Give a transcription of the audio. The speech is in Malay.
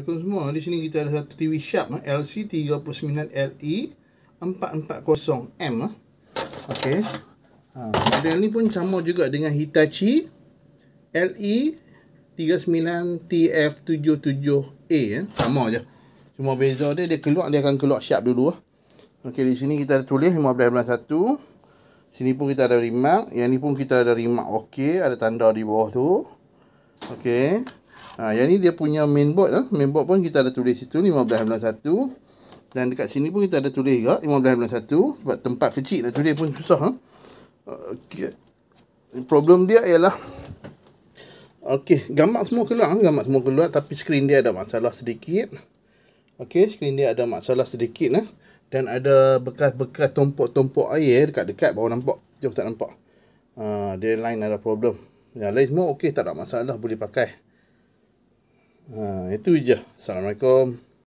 Assalamualaikum semua. Di sini kita ada satu TV Sharp eh, LC39LE440M. Eh. Okey. Ha, model ni pun sama juga dengan Hitachi LE39TF77A. Eh. Sama aja. Cuma beza dia, dia keluar, dia akan keluar Sharp dulu. Okey, di sini kita ada tulis 15.1. Sini pun kita ada remark. Yang ni pun kita ada remark okey. Ada tanda di bawah tu. Okey. Ha, yang ni dia punya mainboard lah. mainboard pun kita ada tulis situ 15.91. Dan dekat sini pun kita ada tulis juga 15.91. Sebab tempat kecil nak tulis pun susah. Huh? Ha. Okay. Problem dia ialah. Okay. Gambar semua keluar. Ha. Gambar semua keluar. Tapi screen dia ada masalah sedikit. Okay. Screen dia ada masalah sedikit. lah, Dan ada bekas-bekas tumpuk-tumpuk air dekat-dekat. Baru nampak. Jom tak nampak. Uh, dia lain ada problem. Yang lain semua okay. Tak ada masalah. Boleh pakai. Ha, itu je. Assalamualaikum.